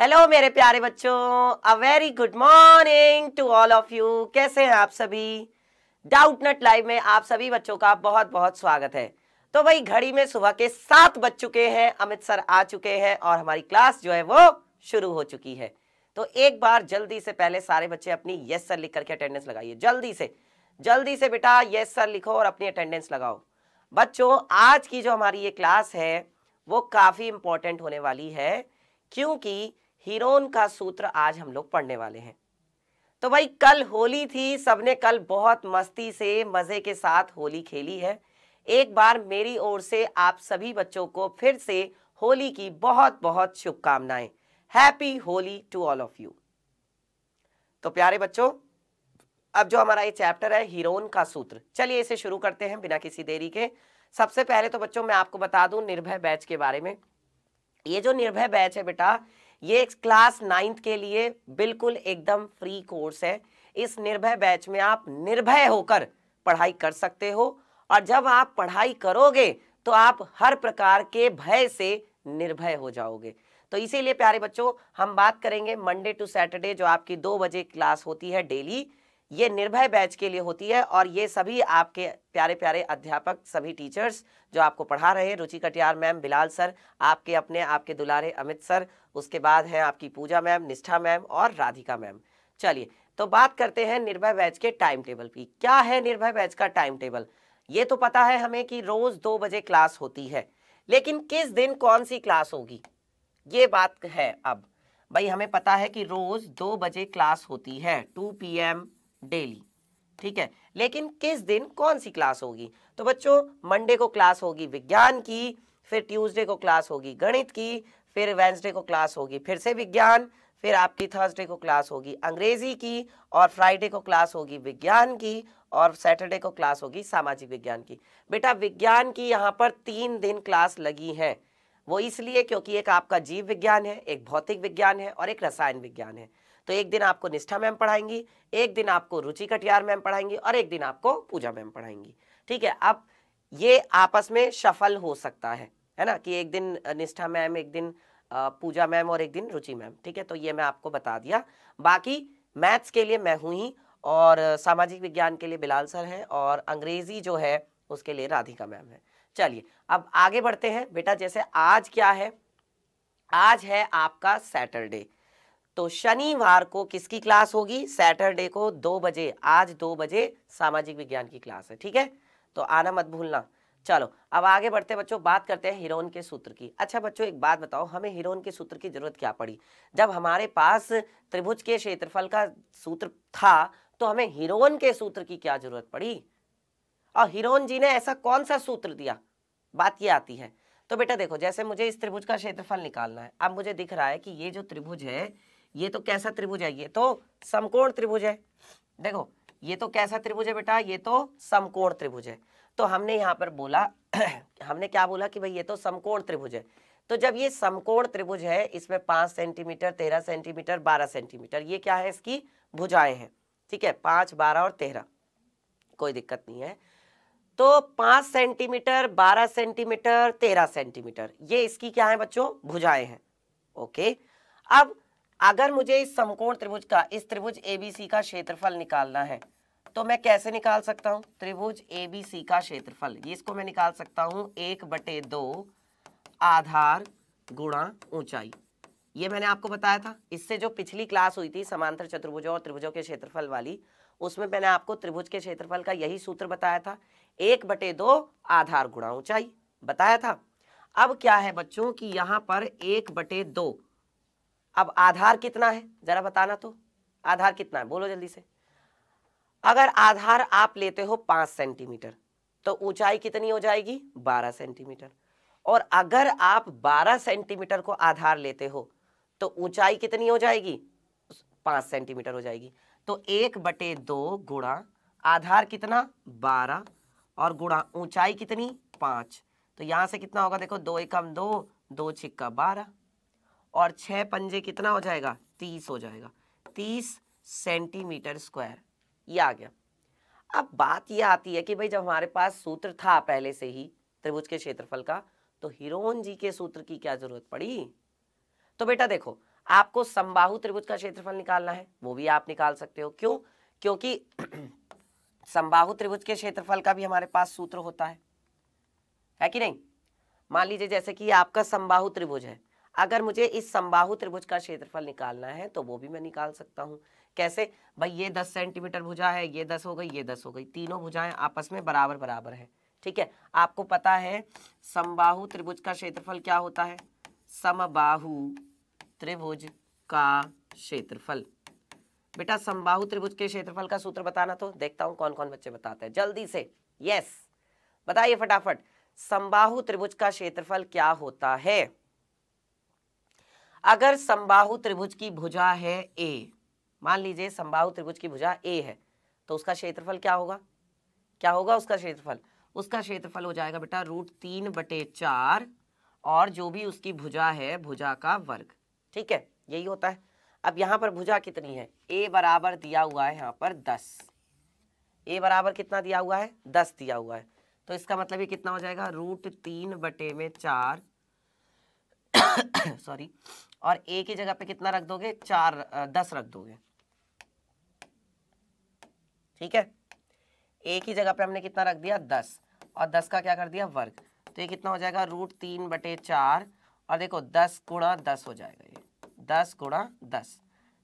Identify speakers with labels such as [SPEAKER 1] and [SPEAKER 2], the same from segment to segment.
[SPEAKER 1] hello मेरे प्यारे बच्चों a very good morning to all of you कैसे हैं आप सभी डाउट नट लाइव में आप सभी बच्चों का बहुत बहुत स्वागत है तो भाई घड़ी में सुबह के सात बज चुके हैं अमित सर आ चुके हैं और हमारी क्लास जो है वो शुरू हो चुकी है तो एक बार जल्दी से पहले सारे बच्चे अपनी यस सर लिख करके अटेंडेंस लगाइए जल्दी से जल्दी से बेटा यस सर लिखो और अपनी अटेंडेंस लगाओ बच्चों आज की जो हमारी ये क्लास है वो काफ़ी इंपॉर्टेंट होने वाली है क्योंकि हीरोन का सूत्र आज हम लोग पढ़ने वाले हैं तो भाई कल होली थी सबने कल बहुत मस्ती से मज़े के साथ होली खेली है एक बार मेरी ओर से आप सभी बच्चों को फिर से होली की बहुत बहुत शुभकामनाएं happy Holi to all of you तो प्यारे बच्चों अब जो हमारा ये चैप्टर है हीरोन का सूत्र चलिए इसे शुरू करते हैं बिना किसी देरी के सबसे पहले तो बच्चों मैं आपको बता दूं निर्भय बैच के बारे में ये जो निर्भय बैच है बेटा ये क्लास नाइन्थ के लिए बिल्कुल एकदम फ्री कोर्स है इस निर्भय बैच में आप निर्भय होकर पढ़ाई कर सकते हो और जब आप पढ़ाई करोगे तो आप हर प्रकार के भय से निर्भय हो जाओगे तो इसीलिए प्यारे बच्चों हम बात करेंगे मंडे टू सैटरडे जो आपकी दो बजे क्लास होती है डेली ये निर्भय बैच के लिए होती है और ये सभी आपके प्यारे प्यारे अध्यापक सभी टीचर्स जो आपको पढ़ा रहे हैं रुचि कटियार मैम बिलाल सर आपके अपने आपके दुलारे अमित सर उसके बाद हैं आपकी पूजा मैम निष्ठा मैम और राधिका मैम चलिए तो बात करते हैं निर्भय बैच के टाइम टेबल की क्या है निर्भय बैच का टाइम टेबल ये तो पता है हमें कि रोज दो बजे क्लास होती है लेकिन किस दिन कौन सी क्लास होगी ये बात है अब भाई हमें पता है कि रोज दो बजे क्लास होती है टू पी एम डेली ठीक है लेकिन किस दिन कौन सी क्लास होगी तो बच्चों मंडे को क्लास होगी विज्ञान की फिर ट्यूसडे को क्लास होगी गणित की फिर वेंसडे को क्लास होगी फिर से विज्ञान फिर आपकी थर्सडे को क्लास होगी अंग्रेजी की और फ्राइडे को क्लास होगी विज्ञान की और सैटरडे को क्लास होगी सामाजिक विज्ञान की बेटा विज्ञान की यहाँ पर तीन दिन क्लास लगी है वो इसलिए क्योंकि एक आपका जीव विज्ञान है एक भौतिक विज्ञान है और एक रसायन विज्ञान है तो एक दिन आपको निष्ठा मैम पढ़ाएंगी एक दिन आपको रुचि कटियार मैम पढ़ाएंगी और एक दिन आपको पूजा मैम पढ़ाएंगी ठीक है अब ये आपस में सफल हो सकता है है ना कि एक दिन निष्ठा मैम एक दिन पूजा मैम और एक दिन रुचि मैम ठीक है तो ये मैं आपको बता दिया बाकी मैथ्स के लिए मैं हूँ ही और सामाजिक विज्ञान के लिए बिलाल सर हैं और अंग्रेजी जो है उसके लिए राधिका मैम है चलिए अब आगे बढ़ते हैं बेटा जैसे आज क्या है आज है आपका सैटरडे तो शनिवार को किसकी क्लास होगी सैटरडे को दो बजे आज दो बजे सामाजिक विज्ञान की क्लास है ठीक है तो आना मत भूलना चलो अब आगे बढ़ते बच्चों बात करते हैं हीरोन के सूत्र की अच्छा बच्चों एक बात बताओ हमें हीरोन के सूत्र की जरूरत क्या पड़ी जब हमारे पास त्रिभुज के क्षेत्रफल का सूत्र था तो हमें हीरोन के सूत्र की क्या जरूरत पड़ी और हीरोन जी ने ऐसा कौन सा सूत्र दिया बात ये आती है तो बेटा देखो जैसे मुझे इस त्रिभुज का क्षेत्रफल निकालना है अब मुझे दिख रहा है कि ये जो त्रिभुज है ये तो कैसा त्रिभुज है ये तो समकोण त्रिभुज है देखो ये तो कैसा त्रिभुज है बेटा ये तो समकोण त्रिभुज है तो हमने यहाँ पर बोला हमने क्या बोला कि भाई ये तो समकोण त्रिभुज है तो जब ये समकोण त्रिभुज है इसमें पांच सेंटीमीटर तेरह सेंटीमीटर बारह सेंटीमीटर ये क्या है इसकी भुजाएं हैं ठीक है पांच बारह और तेरह कोई दिक्कत नहीं है तो पांच सेंटीमीटर बारह सेंटीमीटर तेरह सेंटीमीटर ये इसकी क्या है बच्चों भुजाएं हैं ओके अब अगर मुझे इस समकोण त्रिभुज का इस त्रिभुज एबीसी का क्षेत्रफल निकालना है तो मैं कैसे निकाल सकता हूँ त्रिभुज एबीसी का क्षेत्रफल इसको मैं निकाल सकता हूं एक बटे दो आधार गुणा ऊंचाई ये मैंने आपको बताया था इससे जो पिछली क्लास हुई थी समांतर चतुर्भुजों और त्रिभुजों के क्षेत्रफल वाली उसमें मैंने आपको त्रिभुज के क्षेत्रफल का यही सूत्र बताया था एक बटे दो आधार गुणा ऊंचाई बताया था अब क्या है बच्चों कि यहाँ पर एक बटे दो अब आधार कितना है जरा बताना तो आधार कितना है बोलो जल्दी से अगर आधार आप लेते हो पाँच सेंटीमीटर तो ऊंचाई कितनी हो जाएगी बारह सेंटीमीटर और अगर आप बारह सेंटीमीटर को आधार लेते हो तो ऊंचाई कितनी हो जाएगी पांच सेंटीमीटर हो जाएगी तो एक बटे दो गुणा आधार कितना बारह और गुणा ऊंचाई कितनी पांच तो यहां से कितना होगा देखो दो एकम दो दो छिक्का बारह और छः पंजे कितना हो जाएगा तीस हो जाएगा तीस सेंटीमीटर स्क्वायर ये आ गया अब बात ये आती है कि भाई जब हमारे पास सूत्र था पहले से ही त्रिभुज के क्षेत्रफल का तो हिरोन जी के सूत्र की क्या जरूरत पड़ी तो बेटा देखो आपको संबाहु त्रिभुज का क्षेत्रफल निकालना है वो भी आप निकाल सकते हो क्यों क्योंकि संबाहु त्रिभुज के क्षेत्रफल का भी हमारे पास सूत्र होता है है कि नहीं मान लीजिए जैसे कि आपका संबाहु त्रिभुज है अगर मुझे इस संबाहु त्रिभुज का क्षेत्रफल निकालना है तो वो भी मैं निकाल सकता हूँ कैसे भाई ये दस सेंटीमीटर भुजा है ये दस हो गई ये दस हो गई तीनों भुजाएं आपस में बराबर बराबर है ठीक है आपको पता है समबाहु त्रिभुज का क्षेत्रफल क्या होता है समबाहु त्रिभुज का क्षेत्रफल बेटा समबाहु त्रिभुज के क्षेत्रफल का सूत्र बताना तो देखता हूं कौन कौन बच्चे बताते हैं जल्दी से यस बताइए फटाफट समबाहु त्रिभुज का क्षेत्रफल क्या होता है अगर संबाहु त्रिभुज की भुजा है ए मान लीजिए संबाहु त्रिभुज की भुजा ए है तो उसका क्षेत्रफल क्या होगा क्या होगा उसका क्षेत्रफल उसका क्षेत्रफल हो जाएगा बेटा रूट तीन बटे चार और जो भी उसकी भुजा है भुजा का वर्ग ठीक है यही होता है अब यहाँ पर भुजा कितनी है ए बराबर दिया हुआ है यहाँ पर दस ए बराबर कितना दिया हुआ है दस दिया हुआ है तो इसका मतलब ये कितना हो जाएगा रूट तीन बटे में चार सॉरी और ए की जगह पे कितना रख दोगे चार दस रख दोगे ठीक है ए की जगह पे हमने कितना रख दिया दस और दस का क्या कर दिया वर्ग तो ये कितना हो जाएगा रूट तीन बटे चार और देखो दस गुणा दस हो जाएगा ये दस गुणा दस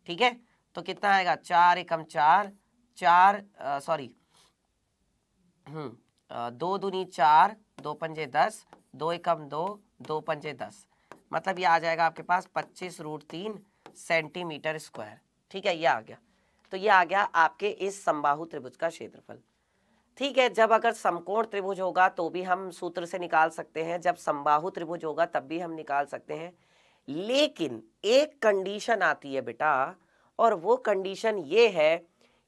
[SPEAKER 1] ठीक है तो कितना आएगा चार एकम चार चार सॉरी हम्म दो दूनी चार दो पंजे दस दो एकम दो दो पंजे दस मतलब ये आ जाएगा आपके पास पच्चीस रूट तीन सेंटीमीटर स्क्वायर ठीक है ये आ गया तो ये आ गया आपके इस संबाहु त्रिभुज का क्षेत्रफल ठीक है जब अगर समकोण त्रिभुज होगा तो भी हम सूत्र से निकाल सकते हैं जब संबाहु त्रिभुज होगा तब भी हम निकाल सकते हैं लेकिन एक कंडीशन आती है बेटा और वो कंडीशन ये है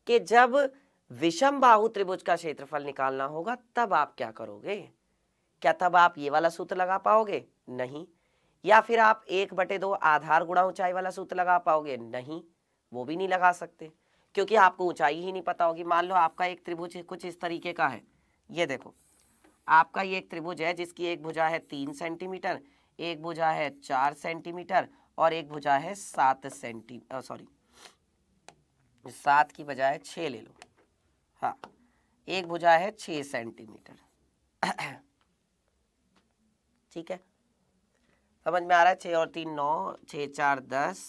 [SPEAKER 1] कि जब विषम बाहु त्रिभुज का क्षेत्रफल निकालना होगा तब आप क्या करोगे क्या तब आप ये वाला सूत्र लगा पाओगे नहीं या फिर आप एक बटे दो आधार गुणा ऊंचाई वाला सूत्र लगा पाओगे नहीं वो भी नहीं लगा सकते क्योंकि आपको ऊंचाई ही नहीं पता होगी मान लो आपका एक त्रिभुज कुछ इस तरीके का है ये देखो आपका ये एक त्रिभुज है जिसकी एक भुजा है तीन सेंटीमीटर एक भुजा है चार सेंटीमीटर और एक भुजा है सात सेंटी सॉरी सात की बजाय छ ले लो हाँ एक भुजा है छ सेंटीमीटर ठीक है समझ में आ रहा है छः और तीन नौ छः चार दस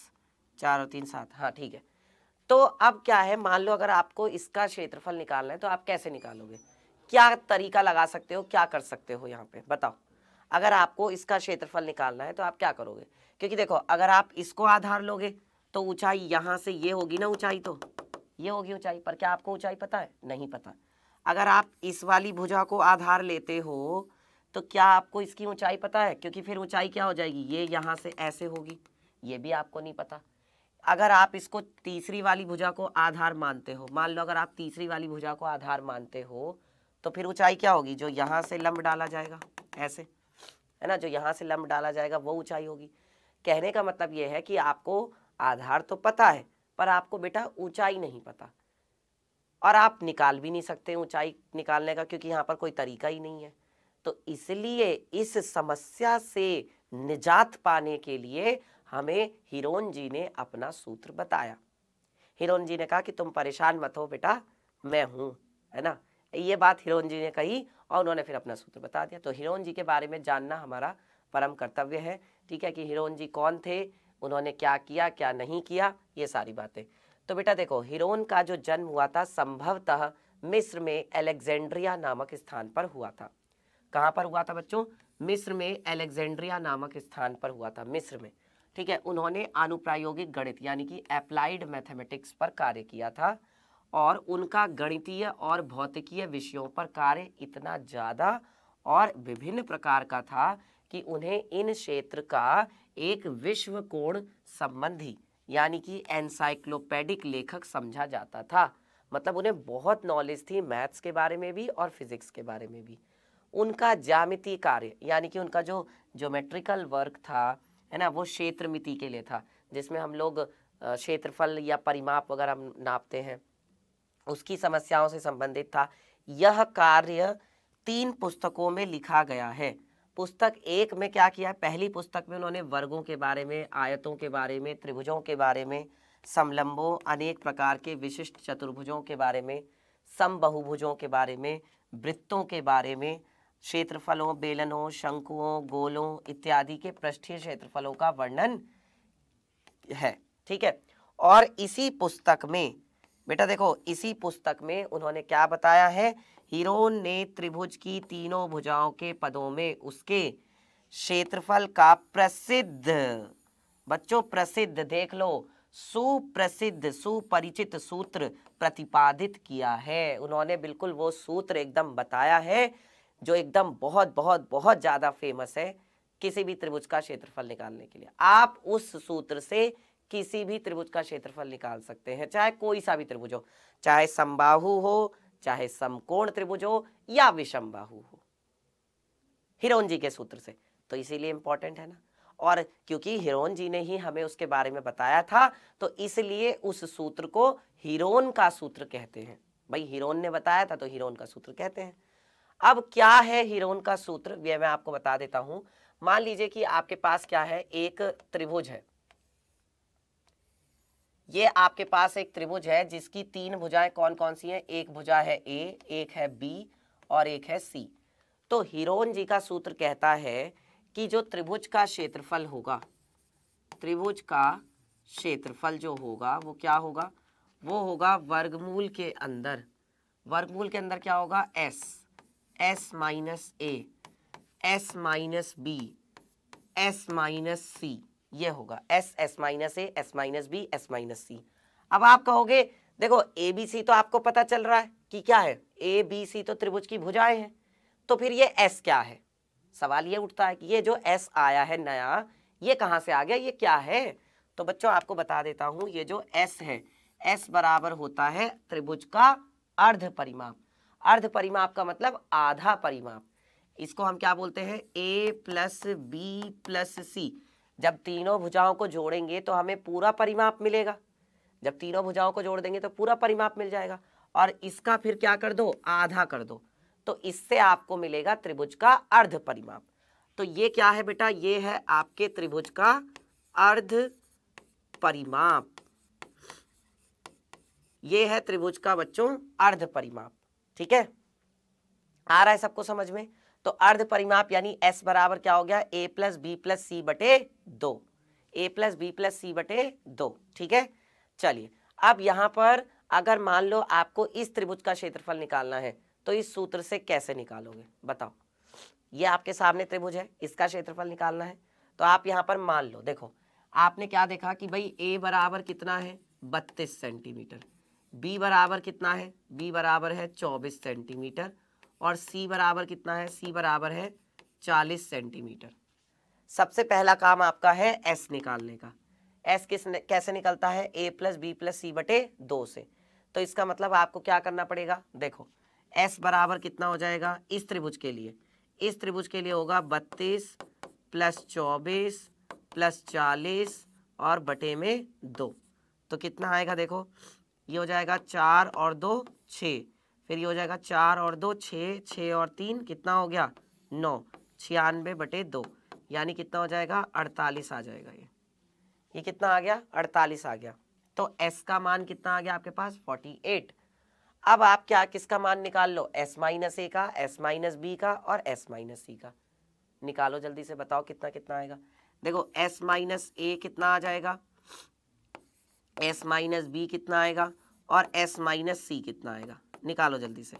[SPEAKER 1] चार और तीन सात हाँ ठीक है तो अब क्या है मान लो अगर आपको इसका क्षेत्रफल निकालना है तो आप कैसे निकालोगे क्या तरीका लगा सकते हो क्या कर सकते हो यहाँ पे बताओ अगर आपको इसका क्षेत्रफल निकालना है तो आप क्या करोगे क्योंकि देखो अगर आप इसको आधार लोगे तो ऊंचाई यहाँ से ये होगी ना ऊंचाई तो ये होगी ऊंचाई पर क्या आपको ऊंचाई पता है नहीं पता अगर आप इस वाली भुजा को आधार लेते हो तो क्या आपको इसकी ऊंचाई पता है क्योंकि फिर ऊंचाई क्या हो जाएगी ये यहाँ से ऐसे होगी ये भी आपको नहीं पता अगर आप इसको तीसरी वाली भुजा को आधार मानते हो मान लो अगर आप तीसरी वाली भुजा को आधार मानते हो तो फिर ऊंचाई क्या होगी जो यहाँ से लंब डाला जाएगा ऐसे है ना जो यहाँ से लंब डाला जाएगा वो ऊंचाई होगी कहने का मतलब ये है कि आपको आधार तो पता है पर आपको बेटा ऊंचाई नहीं पता और आप निकाल भी नहीं सकते ऊंचाई निकालने का क्योंकि यहाँ पर कोई तरीका ही नहीं है तो इसलिए इस समस्या से निजात पाने के लिए हमें हिरोन जी ने अपना सूत्र बताया हिरोन जी ने कहा कि तुम परेशान मत हो बेटा मैं हूं है ना ये बात हिरोन जी ने कही और उन्होंने फिर अपना सूत्र बता दिया तो हिरोन जी के बारे में जानना हमारा परम कर्तव्य है ठीक है कि हिरोन जी कौन थे उन्होंने क्या किया क्या नहीं किया ये सारी बातें तो बेटा देखो हिरोन का जो जन्म हुआ था संभवतः मिस्र में अलेक्जेंड्रिया नामक स्थान पर हुआ था कहाँ पर हुआ था बच्चों मिस्र में एलेक्जेंड्रिया नामक स्थान पर हुआ था मिस्र में ठीक है उन्होंने अनुप्रायोगिक गणित यानी कि अप्लाइड मैथमेटिक्स पर कार्य किया था और उनका गणितीय और भौतिकीय विषयों पर कार्य इतना ज़्यादा और विभिन्न प्रकार का था कि उन्हें इन क्षेत्र का एक विश्व कोण संबंधी यानी कि एनसाइक्लोपेडिक लेखक समझा जाता था मतलब उन्हें बहुत नॉलेज थी मैथ्स के बारे में भी और फिजिक्स के बारे में भी उनका जामिति कार्य यानी कि उनका जो ज्योमेट्रिकल वर्क था है ना वो क्षेत्र मिति के लिए था जिसमें हम लोग क्षेत्रफल या परिमाप वगैरह नापते हैं उसकी समस्याओं से संबंधित था यह कार्य तीन पुस्तकों में लिखा गया है पुस्तक एक में क्या किया पहली पुस्तक में उन्होंने वर्गों के बारे में आयतों के बारे में त्रिभुजों के बारे में समलंबों अनेक प्रकार के विशिष्ट चतुर्भुजों के बारे में समबहुभुजों के बारे में वृत्तों के बारे में क्षेत्रफलों बेलनों शंकुओं गोलों इत्यादि के पृष्ठीय क्षेत्रफलों का वर्णन है ठीक है और इसी पुस्तक में बेटा देखो इसी पुस्तक में उन्होंने क्या बताया है हिरोन ने त्रिभुज की तीनों भुजाओं के पदों में उसके क्षेत्रफल का प्रसिद्ध बच्चों प्रसिद्ध देख लो सुप्रसिद्ध सुपरिचित सूत्र प्रतिपादित किया है उन्होंने बिल्कुल वो सूत्र एकदम बताया है जो एकदम बहुत बहुत बहुत ज़्यादा फेमस है किसी भी त्रिभुज का क्षेत्रफल निकालने के लिए आप उस सूत्र से किसी भी त्रिभुज का क्षेत्रफल निकाल सकते हैं चाहे कोई सा भी त्रिभुज हो चाहे संबाहु हो चाहे समकोण त्रिभुज हो या विषमबाहु हो हिरोन जी के सूत्र से तो इसीलिए इंपॉर्टेंट है ना और क्योंकि हिरोन जी ने ही हमें उसके बारे में बताया था तो इसलिए उस सूत्र को हिरोन का सूत्र कहते हैं भाई हिरोन ने बताया था तो हिरोन का सूत्र कहते हैं अब क्या है हीरोन का सूत्र यह मैं आपको बता देता हूं मान लीजिए कि आपके पास क्या है एक त्रिभुज है ये आपके पास एक त्रिभुज है जिसकी तीन भुजाएं कौन कौन सी हैं एक भुजा है ए एक है बी और एक है सी तो हीरोन जी का सूत्र कहता है कि जो त्रिभुज का क्षेत्रफल होगा त्रिभुज का क्षेत्रफल जो होगा वो क्या होगा वो होगा वर्गमूल के अंदर वर्गमूल के अंदर क्या होगा S S minus A S minus B S minus C ये होगा S S minus A S minus B S minus C अब आप कहोगे देखो ए बी सी तो आपको पता चल रहा है कि क्या है ए बी सी तो त्रिभुज की भुजाएं हैं तो फिर ये एस क्या है सवाल ये उठता है कि ये जो एस आया है नया ये कहाँ से आ गया ये क्या है तो बच्चों आपको बता देता हूँ ये जो एस है एस बराबर होता है त्रिभुज का अर्ध परिमाप अर्ध परिमाप का मतलब आधा परिमाप इसको हम क्या बोलते हैं A plus B plus C जब तीनों भुजाओं को जोड़ेंगे तो हमें पूरा परिमाप मिलेगा जब तीनों भुजाओं को जोड़ देंगे तो पूरा परिमाप मिल जाएगा और इसका फिर क्या कर दो आधा कर दो तो इससे आपको मिलेगा त्रिभुज का अर्ध परिमाप तो ये क्या है बेटा ये है आपके त्रिभुज का अर्ध परिमाप ये है त्रिभुज का बच्चों अर्ध परिमाप ठीक है आ रहा है सबको समझ में तो अर्ध परिमाप यानी एस बराबर क्या हो गया A plus B plus C बटे दो A plus B plus C बटे दो ठीक है चलिए अब यहां पर अगर मान लो आपको इस त्रिभुज का क्षेत्रफल निकालना है तो इस सूत्र से कैसे निकालोगे बताओ ये आपके सामने त्रिभुज है इसका क्षेत्रफल निकालना है तो आप यहाँ पर मान लो देखो आपने क्या देखा कि भाई ए बराबर कितना है बत्तीस सेंटीमीटर बी बराबर कितना है बी बराबर है चौबीस सेंटीमीटर और सी बराबर कितना है सी बराबर है चालीस सेंटीमीटर सबसे पहला काम आपका है एस निकालने का एस किस कैसे निकलता है A plus B plus C बटे दो से तो इसका मतलब आपको क्या करना पड़ेगा देखो एस बराबर कितना हो जाएगा इस त्रिभुज के लिए इस त्रिभुज के लिए होगा बत्तीस प्लस चौबीस प्लस चालीस और बटे में दो तो कितना आएगा देखो ये हो जाएगा चार और दो छः फिर ये हो जाएगा चार और दो छः छः और तीन कितना हो गया नौ छियानवे बटे दो यानी कितना हो जाएगा अड़तालीस आ जाएगा ये ये कितना आ गया अड़तालीस आ गया तो एस का मान कितना आ गया आपके पास फोर्टी एट अब आप क्या किसका मान निकाल लो एस माइनस ए का एस माइनस बी का और एस माइनस सी का निकालो जल्दी से बताओ कितना कितना आएगा देखो एस माइनस ए कितना आ जाएगा एस माइनस बी कितना आएगा और एस माइनस सी कितना आएगा निकालो जल्दी से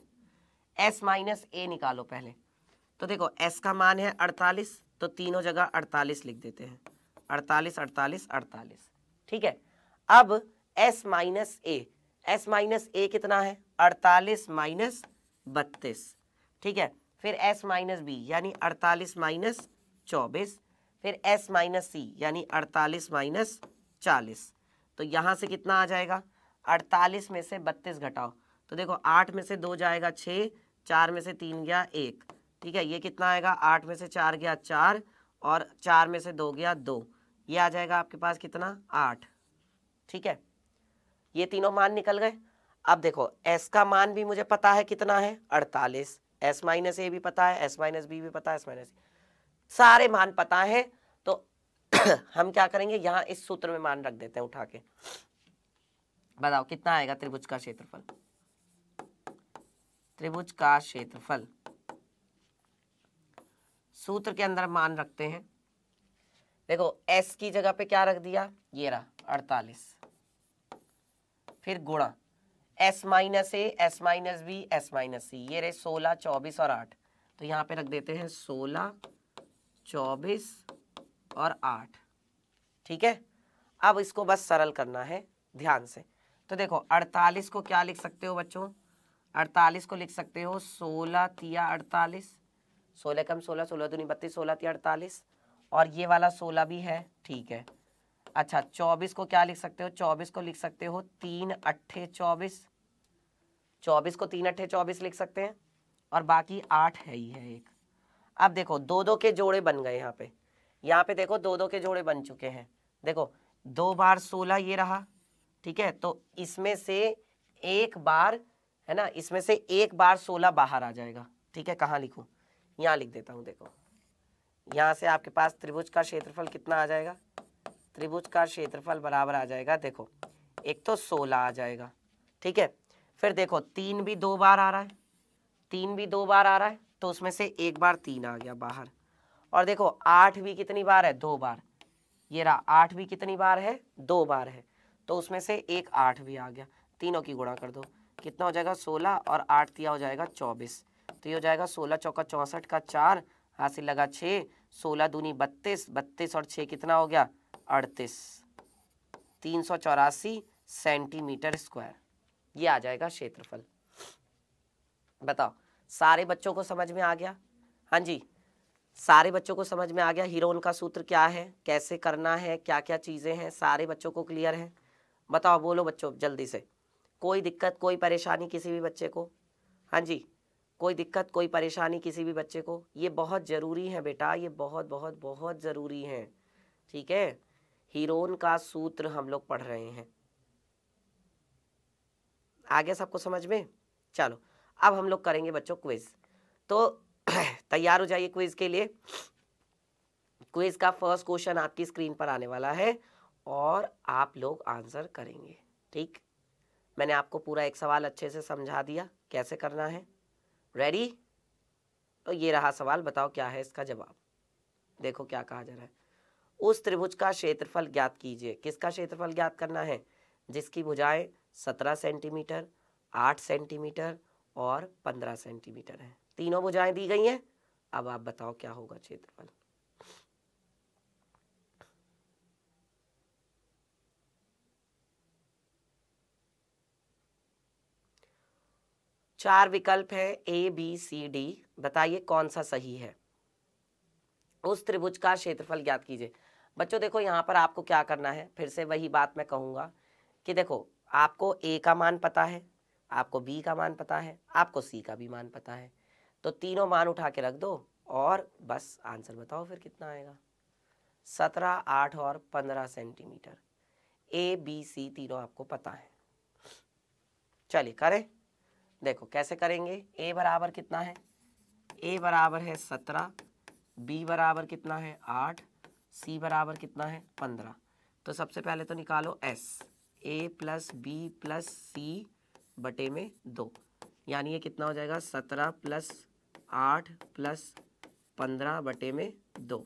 [SPEAKER 1] एस माइनस ए निकालो पहले तो देखो एस का मान है अड़तालीस तो तीनों जगह अड़तालीस लिख देते हैं अड़तालीस अड़तालीस अड़तालीस ठीक है अब S minus A S minus A कितना है अड़तालीस माइनस बत्तीस ठीक है फिर एस माइनस बी यानी अड़तालीस माइनस चौबीस फिर एस माइनस सी यानी अड़तालीस माइनस चालीस तो यहाँ से कितना आ जाएगा अड़तालीस में से बत्तीस घटाओ तो देखो आठ में से दो जाएगा छः चार में से तीन गया एक ठीक है ये कितना आएगा आठ में से चार गया चार और चार में से दो गया दो ये आ जाएगा आपके पास कितना आठ ठीक है ये तीनों मान निकल गए अब देखो एस का मान भी मुझे पता है कितना है अड़तालीस एस माइनस ए भी पता है एस माइनस बी भी पता है एस माइनस सारे मान पता है तो हम क्या करेंगे यहाँ इस सूत्र में मान रख देते हैं उठा के बताओ कितना आएगा त्रिभुज का क्षेत्रफल त्रिभुज का क्षेत्रफल सूत्र के अंदर मान रखते हैं देखो s की जगह पे क्या रख दिया ये रहा अड़तालीस फिर गुणा s minus A S minus B S minus C ये रहे सोलह चौबीस और आठ तो यहां पे रख देते हैं सोलह चौबीस और आठ ठीक है अब इसको बस सरल करना है ध्यान से तो देखो अड़तालीस को क्या लिख सकते हो बच्चों अड़तालीस को लिख सकते हो सोलह तिया अड़तालीस सोलह कम सोलह सोलह दूनी बत्तीस सोलह तिया अड़तालीस और ये वाला सोलह भी है ठीक है अच्छा चौबीस को क्या लिख सकते हो चौबीस को लिख सकते हो तीन अट्ठे चौबीस चौबीस को तीन अट्ठे चौबीस लिख सकते हैं और बाकी आठ है ही है एक अब देखो दो दो के जोड़े बन गए यहाँ पे यहाँ पे देखो दो दो के जोड़े बन चुके हैं देखो दो बार सोलह ये रहा ठीक है तो इसमें से एक बार है ना इसमें से एक बार सोलह बाहर आ जाएगा ठीक है कहाँ लिखूँ यहाँ लिख देता हूँ देखो यहाँ से आपके पास त्रिभुज का क्षेत्रफल कितना आ जाएगा त्रिभुज का क्षेत्रफल बराबर आ जाएगा देखो एक तो सोलह आ जाएगा ठीक है फिर देखो तीन भी दो बार आ रहा है तीन भी दो बार आ रहा है तो उसमें से एक बार तीन आ गया बाहर और देखो आठ भी कितनी बार है दो बार ये रहा आठ भी कितनी बार है दो बार है तो उसमें से एक आठ भी आ गया तीनों की गुणा कर दो कितना हो जाएगा सोलह और आठ दिया हो जाएगा चौबीस तो ये हो जाएगा सोलह चौका चौंसठ का चार हासिल लगा छः सोलह दूनी बत्तीस बत्तीस और छः कितना हो गया अड़तीस तीन सौ चौरासी सेंटीमीटर स्क्वायर ये आ जाएगा क्षेत्रफल बताओ सारे बच्चों को समझ में आ गया हाँ जी सारे बच्चों को समझ में आ गया हीरोन का सूत्र क्या है कैसे करना है क्या क्या चीज़ें हैं सारे बच्चों को क्लियर है बताओ बोलो बच्चों जल्दी से कोई दिक्कत कोई परेशानी किसी भी बच्चे को हाँ जी कोई दिक्कत कोई परेशानी किसी भी बच्चे को ये बहुत ज़रूरी है बेटा ये बहुत बहुत बहुत ज़रूरी है ठीक है हीरोन का सूत्र हम लोग पढ़ रहे हैं आगे सबको समझ में चलो अब हम लोग करेंगे बच्चों क्विज तो तैयार हो जाइए क्विज के लिए क्विज का फर्स्ट क्वेश्चन आपकी स्क्रीन पर आने वाला है और आप लोग आंसर करेंगे ठीक मैंने आपको पूरा एक सवाल अच्छे से समझा दिया कैसे करना है रेडी तो ये रहा सवाल बताओ क्या है इसका जवाब देखो क्या कहा जा रहा है उस त्रिभुज का क्षेत्रफल ज्ञात कीजिए किसका क्षेत्रफल ज्ञात करना है जिसकी भुजाएं सत्रह सेंटीमीटर आठ सेंटीमीटर और पंद्रह सेंटीमीटर हैं तीनों भुजाएं दी गई हैं अब आप बताओ क्या होगा क्षेत्रफल चार विकल्प हैं ए बी सी डी बताइए कौन सा सही है उस त्रिभुज का क्षेत्रफल ज्ञात कीजिए बच्चों देखो यहाँ पर आपको क्या करना है फिर से वही बात मैं कहूँगा कि देखो आपको ए का मान पता है आपको बी का मान पता है आपको सी का भी मान पता है तो तीनों मान उठा के रख दो और बस आंसर बताओ फिर कितना आएगा सत्रह आठ और पंद्रह सेंटीमीटर ए बी सी तीनों आपको पता है चलिए करें देखो कैसे करेंगे ए बराबर कितना है ए बराबर है सत्रह बी बराबर कितना है आठ सी बराबर कितना है पंद्रह तो सबसे पहले तो निकालो S A plus B plus C बटे में दो यानी ये कितना हो जाएगा सत्रह प्लस आठ प्लस पंद्रह बटे में दो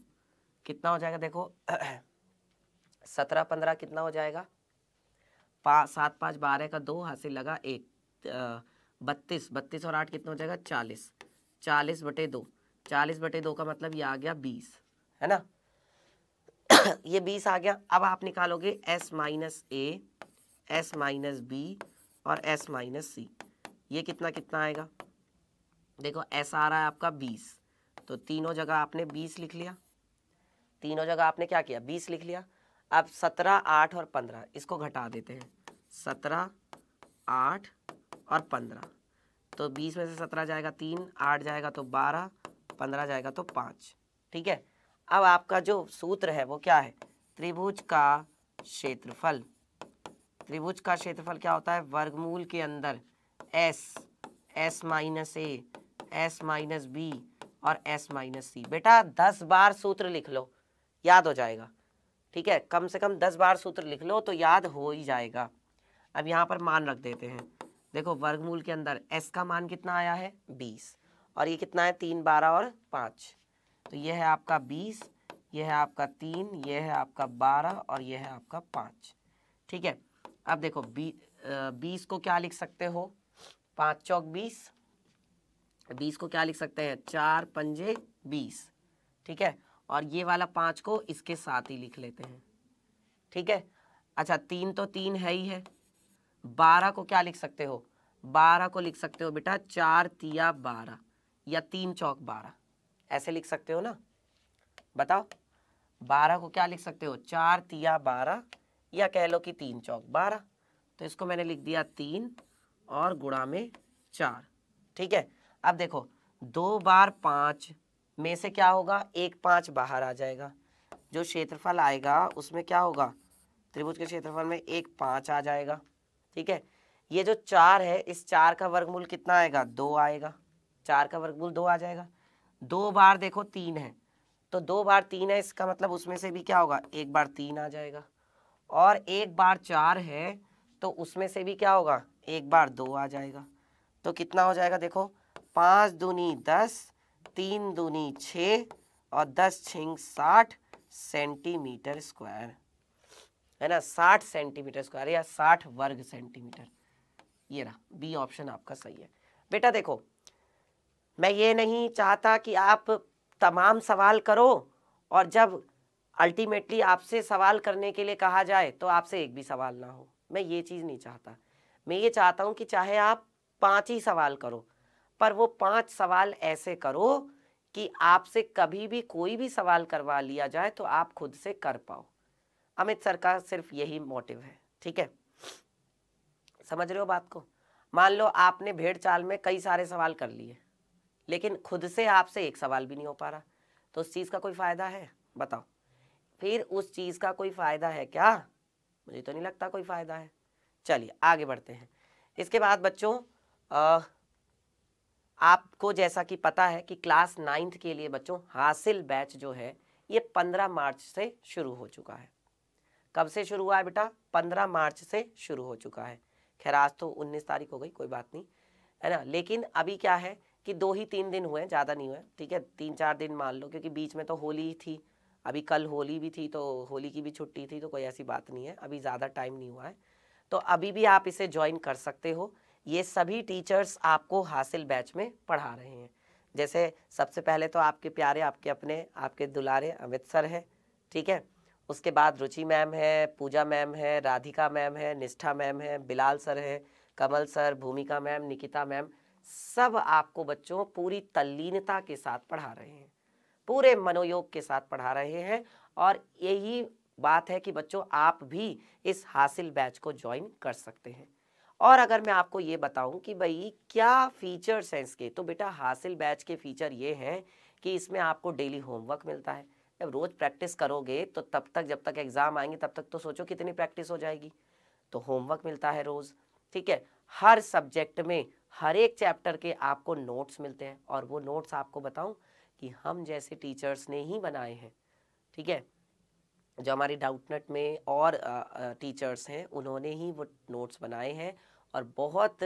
[SPEAKER 1] कितना हो जाएगा देखो सत्रह पंद्रह कितना हो जाएगा पा सात पाँच बारह का दो हासिल लगा एक बत्तीस बत्तीस और आठ कितना हो जाएगा चालीस चालीस बटे दो चालीस बटे दो का मतलब ये आ गया बीस है ना ये बीस आ गया अब आप निकालोगे S minus A S minus B और एस माइनस सी ये कितना कितना आएगा देखो एस आ रहा है आपका बीस तो तीनों जगह आपने बीस लिख लिया तीनों जगह आपने क्या किया बीस लिख लिया अब सत्रह आठ और पंद्रह इसको घटा देते हैं सत्रह आठ और पंद्रह तो बीस में से सत्रह जाएगा तीन आठ जाएगा तो बारह पंद्रह जाएगा तो पाँच ठीक है अब आपका जो सूत्र है वो क्या है त्रिभुज का क्षेत्रफल त्रिभुज का क्षेत्रफल क्या होता है वर्गमूल के अंदर S S minus A S minus B और एस माइनस सी बेटा दस बार सूत्र लिख लो याद हो जाएगा ठीक है कम से कम दस बार सूत्र लिख लो तो याद हो ही जाएगा अब यहाँ पर मान रख देते हैं देखो वर्गमूल के अंदर एस का मान कितना आया है बीस और ये कितना है तीन बारह और पाँच तो ये है आपका बीस ये है आपका तीन ये है आपका बारह और ये है आपका पाँच ठीक है अब देखो बी बीस को क्या लिख सकते हो पाँच चौक बीस बीस को क्या लिख सकते हैं चार पंजे बीस ठीक है और ये वाला पाँच को इसके साथ ही लिख लेते हैं ठीक है अच्छा तीन तो तीन है ही है बारह को क्या लिख सकते हो बारह को लिख सकते हो बेटा चार तिया बारह या तीन चौक बारह ऐसे लिख सकते हो ना बताओ बारह को क्या लिख सकते हो चार तिया बारह या कह लो कि तीन चौक बारह तो इसको मैंने लिख दिया तीन और गुणा में चार ठीक है अब देखो दो बार पाँच में से क्या होगा एक पाँच बाहर आ जाएगा जो क्षेत्रफल आएगा उसमें क्या होगा त्रिभुज के क्षेत्रफल में एक पाँच आ जाएगा ठीक है ये जो चार है इस चार का वर्गमूल कितना आएगा दो आएगा चार का वर्गमूल दो आ जाएगा दो बार देखो तीन है तो दो बार तीन है इसका मतलब उसमें से भी क्या होगा एक बार तीन आ जाएगा और एक बार चार है तो उसमें से भी क्या होगा एक बार दो आ जाएगा तो कितना हो जाएगा देखो पाँच दूनी दस तीन दूनी छः और दस छिंग साठ सेंटीमीटर स्क्वायर है ना साठ सेंटीमीटर स्क्वायर या साठ वर्ग सेंटीमीटर ये रहा बी ऑप्शन आपका सही है बेटा देखो मैं ये नहीं चाहता कि आप तमाम सवाल करो और जब अल्टीमेटली आपसे सवाल करने के लिए कहा जाए तो आपसे एक भी सवाल ना हो मैं ये चीज़ नहीं चाहता मैं ये चाहता हूँ कि चाहे आप पांच ही सवाल करो पर वो पांच सवाल ऐसे करो कि आपसे कभी भी कोई भी सवाल करवा लिया जाए तो आप खुद से कर पाओ अमित सर का सिर्फ यही मोटिव है ठीक है समझ रहे हो बात को मान लो आपने भेड़ चाल में कई सारे सवाल कर लिए लेकिन खुद से आपसे एक सवाल भी नहीं हो पा रहा तो उस चीज़ का कोई फ़ायदा है बताओ फिर उस चीज़ का कोई फ़ायदा है क्या मुझे तो नहीं लगता कोई फ़ायदा है चलिए आगे बढ़ते हैं इसके बाद बच्चों आ, आपको जैसा कि पता है कि क्लास नाइन्थ के लिए बच्चों हासिल बैच जो है ये पंद्रह मार्च से शुरू हो चुका है कब से शुरू हुआ है बेटा पंद्रह मार्च से शुरू हो चुका है खैर आज तो उन्नीस तारीख हो गई कोई बात नहीं है ना लेकिन अभी क्या है कि दो ही तीन दिन हुए ज़्यादा नहीं हुए ठीक है तीन चार दिन मान लो क्योंकि बीच में तो होली थी अभी कल होली भी थी तो होली की भी छुट्टी थी तो कोई ऐसी बात नहीं है अभी ज़्यादा टाइम नहीं हुआ है तो अभी भी आप इसे ज्वाइन कर सकते हो ये सभी टीचर्स आपको हासिल बैच में पढ़ा रहे हैं जैसे सबसे पहले तो आपके प्यारे आपके अपने आपके दुलारे अमित सर हैं ठीक है उसके बाद रुचि मैम है पूजा मैम है राधिका मैम है निष्ठा मैम है बिलाल सर हैं Kamal sir Bhumika ma'am Nikita ma'am सब आपको बच्चों पूरी तल्लीनता के साथ पढ़ा रहे हैं पूरे मनोयोग के साथ पढ़ा रहे हैं और यही बात है कि बच्चों आप भी इस हासिल बैच को ज्वाइन कर सकते हैं और अगर मैं आपको ये बताऊं कि भाई क्या फीचर्स हैं इसके तो बेटा हासिल बैच के फीचर ये हैं कि इसमें आपको डेली होमवर्क मिलता है जब रोज़ प्रैक्टिस करोगे तो तब तक जब तक एग्ज़ाम आएंगे तब तक तो सोचो कितनी प्रैक्टिस हो जाएगी तो होमवर्क मिलता है रोज़ ठीक है हर सब्जेक्ट में हर एक चैप्टर के आपको नोट्स मिलते हैं और वो नोट्स आपको बताऊं कि हम जैसे टीचर्स ने ही बनाए हैं ठीक है जो हमारी डाउटनेट में और टीचर्स हैं उन्होंने ही वो नोट्स बनाए हैं और बहुत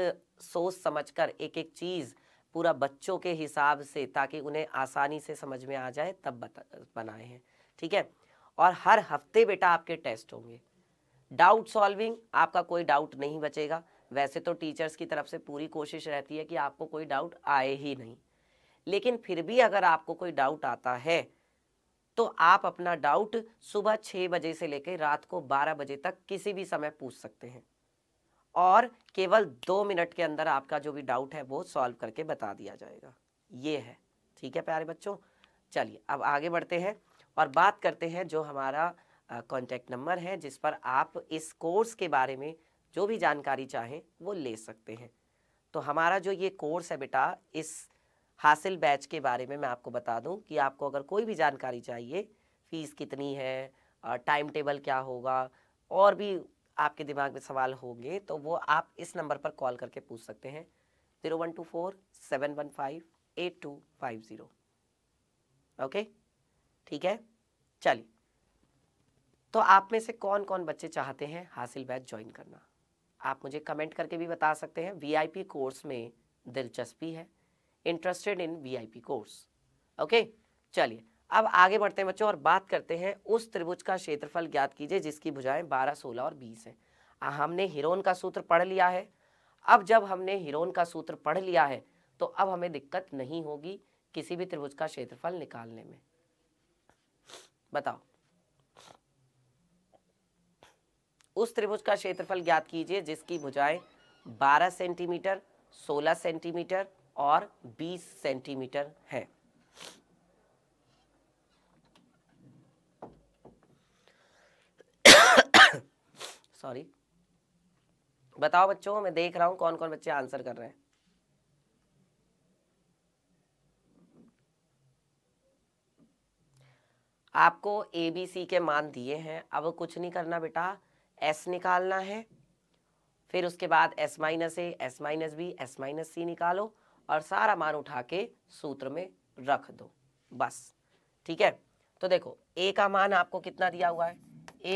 [SPEAKER 1] सोच समझकर एक एक चीज़ पूरा बच्चों के हिसाब से ताकि उन्हें आसानी से समझ में आ जाए तब बनाए हैं ठीक है और हर हफ्ते बेटा आपके टेस्ट होंगे डाउट सॉल्विंग आपका कोई डाउट नहीं बचेगा वैसे तो टीचर्स की तरफ से पूरी कोशिश रहती है कि आपको कोई डाउट आए ही नहीं लेकिन फिर भी अगर आपको कोई डाउट आता है तो आप अपना डाउट सुबह छः बजे से लेकर रात को बारह बजे तक किसी भी समय पूछ सकते हैं और केवल दो मिनट के अंदर आपका जो भी डाउट है वो सॉल्व करके बता दिया जाएगा ये है ठीक है प्यारे बच्चों चलिए अब आगे बढ़ते हैं और बात करते हैं जो हमारा कॉन्टैक्ट नंबर है जिस पर आप इस कोर्स के बारे में जो भी जानकारी चाहें वो ले सकते हैं तो हमारा जो ये कोर्स है बेटा इस हासिल बैच के बारे में मैं आपको बता दूं कि आपको अगर कोई भी जानकारी चाहिए फ़ीस कितनी है टाइम टेबल क्या होगा और भी आपके दिमाग में सवाल होंगे तो वो आप इस नंबर पर कॉल करके पूछ सकते हैं zero one two four seven one five eight two five zero okay ठीक है चलिए तो आप में से कौन कौन बच्चे चाहते हैं हासिल बैच ज्वाइन करना आप मुझे कमेंट करके भी बता सकते हैं वीआईपी कोर्स में दिलचस्पी है interested in VIP course okay चलिए अब आगे बढ़ते हैं बच्चों और बात करते हैं उस त्रिभुज का क्षेत्रफल ज्ञात कीजिए जिसकी भुजाएं 12, 16 और 20 हैं हमने हिरोन का सूत्र पढ़ लिया है अब जब हमने हिरोन का सूत्र पढ़ लिया है तो अब हमें दिक्कत नहीं होगी किसी भी त्रिभुज का क्षेत्रफल निकालने में बताओ उस त्रिभुज का क्षेत्रफल ज्ञात कीजिए जिसकी भुजाएं 12 सेंटीमीटर 16 सेंटीमीटर और 20 सेंटीमीटर हैं सॉरी बताओ बच्चों मैं देख रहा हूं कौन कौन बच्चे आंसर कर रहे हैं आपको ए बी सी के मान दिए हैं अब कुछ नहीं करना बेटा एस निकालना है फिर उसके बाद S minus A S minus B S minus C निकालो और सारा मान उठा के सूत्र में रख दो बस ठीक है तो देखो ए का मान आपको कितना दिया हुआ है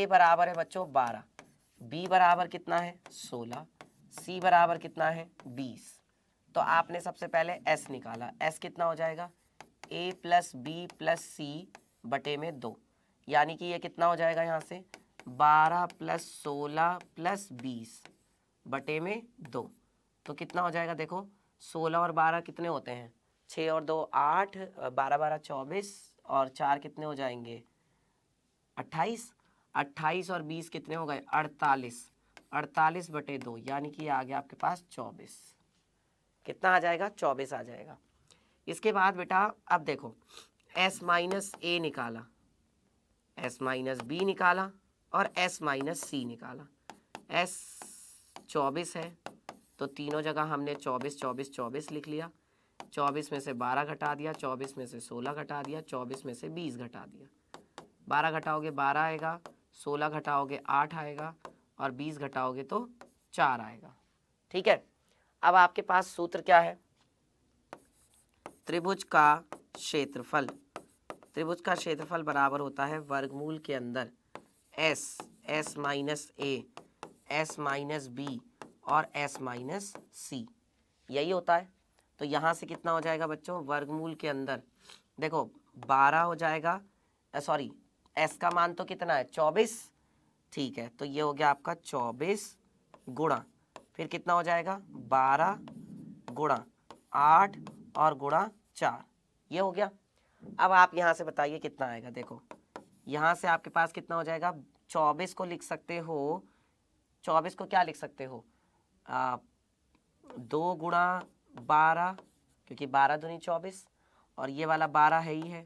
[SPEAKER 1] ए बराबर है बच्चों बारह बी बराबर कितना है सोलह सी बराबर कितना है बीस तो आपने सबसे पहले एस निकाला एस कितना हो जाएगा A plus B plus C बटे में दो यानी कि ये कितना हो जाएगा यहाँ से बारह प्लस सोलह प्लस बीस बटे में दो तो कितना हो जाएगा देखो सोलह और बारह कितने होते हैं छः और दो आठ बारह बारह चौबीस और चार कितने हो जाएंगे अट्ठाईस अट्ठाईस और बीस कितने हो गए अड़तालीस अड़तालीस बटे दो यानी कि आ गया आपके पास चौबीस कितना आ जाएगा चौबीस आ जाएगा इसके बाद बेटा अब देखो एस माइनस ए निकाला एस माइनस बी निकाला और एस माइनस सी निकाला एस चौबीस है तो तीनों जगह हमने चौबीस चौबीस चौबीस लिख लिया चौबीस में से बारह घटा दिया चौबीस में से सोलह घटा दिया चौबीस में से बीस घटा दिया बारह घटाओगे बारह आएगा सोलह घटाओगे आठ आएगा और बीस घटाओगे तो चार आएगा ठीक है अब आपके पास सूत्र क्या है त्रिभुज का क्षेत्रफल त्रिभुज का क्षेत्रफल बराबर होता है वर्गमूल के अंदर S S minus A S minus B और एस माइनस सी यही होता है तो यहाँ से कितना हो जाएगा बच्चों वर्गमूल के अंदर देखो बारह हो जाएगा सॉरी एस का मान तो कितना है चौबीस ठीक है तो ये हो गया आपका चौबीस गुणा फिर कितना हो जाएगा बारह गुणा आठ और गुणा चार ये हो गया अब आप यहाँ से बताइए कितना आएगा देखो यहाँ से आपके पास कितना हो जाएगा चौबीस को लिख सकते हो चौबीस को क्या लिख सकते हो आ, दो गुणा बारह क्योंकि बारह दूनी चौबीस और ये वाला बारह है ही है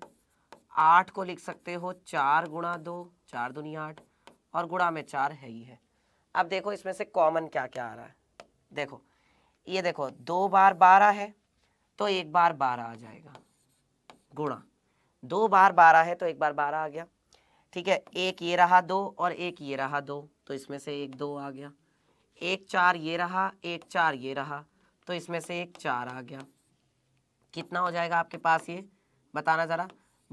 [SPEAKER 1] आठ को लिख सकते हो चार गुणा दो चार दुनिया आठ और गुणा में चार है ही है अब देखो इसमें से कॉमन क्या क्या आ रहा है देखो ये देखो दो बार बारह है तो एक बार बारह आ जाएगा गुणा दो बार बारह है तो एक बार बारह आ गया ठीक है एक ये रहा दो और एक ये रहा दो तो इसमें से एक दो आ गया एक चार ये रहा एक चार ये रहा तो इसमें से एक चार आ गया कितना हो जाएगा आपके पास ये बताना ज़रा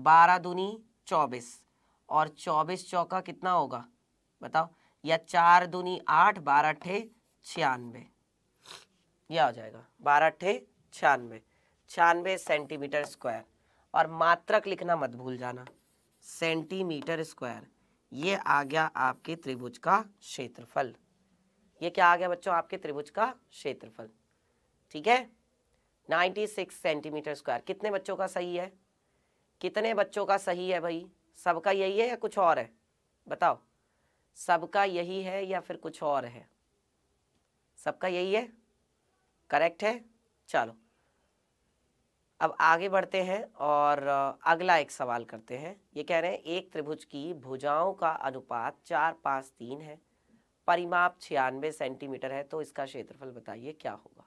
[SPEAKER 1] बारह दूनी चौबीस और चौबीस चौका कितना होगा बताओ या चार दूनी आठ बारह ठे छियानवे यह हो जाएगा बारह ठे छियानवे छियानवे सेंटीमीटर स्क्वायर और मात्रक लिखना मत भूल जाना सेंटीमीटर स्क्वायर ये आ गया आपके त्रिभुज का क्षेत्रफल ये क्या आ गया बच्चों आपके त्रिभुज का क्षेत्रफल ठीक है 96 सेंटीमीटर स्क्वायर कितने बच्चों का सही है कितने बच्चों का सही है भाई सबका यही है या कुछ और है बताओ सबका यही है या फिर कुछ और है सबका यही है करेक्ट है चलो अब आगे बढ़ते हैं और अगला एक सवाल करते हैं ये कह रहे हैं एक त्रिभुज की भुजाओं का अनुपात चार पाँच तीन है परिमाप छियानवे सेंटीमीटर है तो इसका क्षेत्रफल बताइए क्या होगा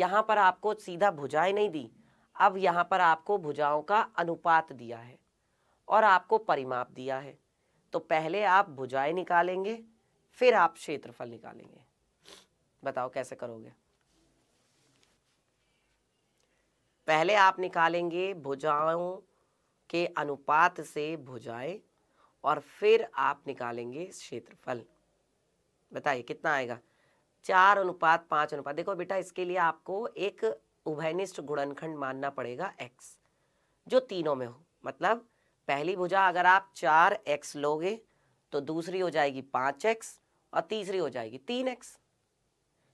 [SPEAKER 1] यहाँ पर आपको सीधा भुजाएं नहीं दी अब यहाँ पर आपको भुजाओं का अनुपात दिया है और आपको परिमाप दिया है तो पहले आप भुजाएं निकालेंगे फिर आप क्षेत्रफल निकालेंगे बताओ कैसे करोगे पहले आप निकालेंगे भुजाओं के अनुपात से भुजाएं और फिर आप निकालेंगे क्षेत्रफल बताइए कितना आएगा चार अनुपात पांच अनुपात देखो बेटा इसके लिए आपको एक उभयनिष्ठ गुणनखंड मानना पड़ेगा एक्स जो तीनों में हो मतलब पहली भुजा अगर आप चार एक्स लोगे तो दूसरी हो जाएगी पांच एक्स और तीसरी हो जाएगी तीन एक्स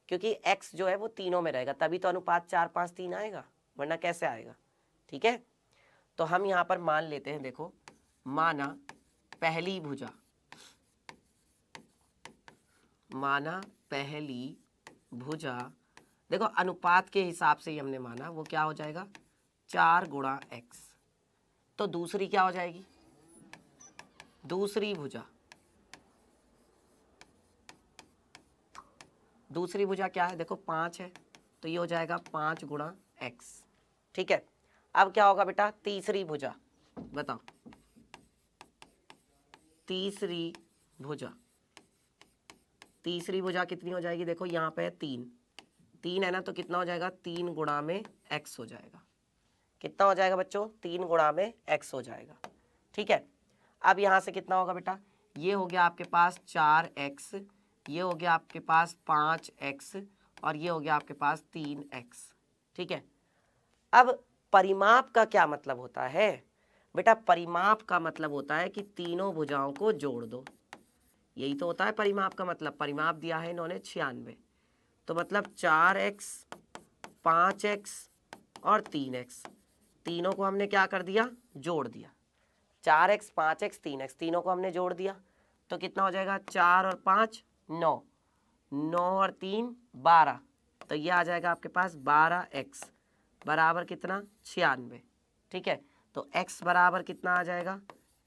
[SPEAKER 1] क्योंकि एक्स जो है वो तीनों में रहेगा तभी तो अनुपात चार पांच तीन आएगा वरना कैसे आएगा ठीक है तो हम यहां पर मान लेते हैं देखो माना पहली भुजा माना पहली भुजा देखो अनुपात के हिसाब से ही हमने माना वो क्या हो जाएगा चार गुणा एक्स तो दूसरी क्या हो जाएगी दूसरी भुजा दूसरी भुजा क्या है देखो पांच है तो ये हो जाएगा पांच गुणा एक्स ठीक है अब क्या होगा बेटा तीसरी भुजा बताओ तीसरी भुजा तीसरी भुजा कितनी हो जाएगी देखो यहां पे है तीन तीन है ना तो कितना हो जाएगा तीन गुणा में एक्स हो जाएगा कितना हो जाएगा बच्चों तीन गुणा में एक्स हो जाएगा ठीक है अब यहाँ से कितना होगा बेटा ये हो गया आपके पास चार एक्स ये हो गया आपके पास पाँच एक्स और ये हो गया आपके पास तीन एक्स ठीक है अब परिमाप का क्या मतलब होता है बेटा परिमाप का मतलब होता है कि तीनों भुजाओं को जोड़ दो यही तो होता है परिमाप का मतलब परिमाप दिया है इन्होंने छियानवे तो मतलब चार एक्स पाँच एक्स और तीन एक्स तीनों को हमने क्या कर दिया जोड़ दिया चार एक्स पाँच एक्स तीन एक्स तीनों को हमने जोड़ दिया तो कितना हो जाएगा चार और पाँच नौ नौ और तीन बारह तो ये आ जाएगा आपके पास बारह एक्स बराबर कितना छियानवे ठीक है तो x बराबर कितना आ जाएगा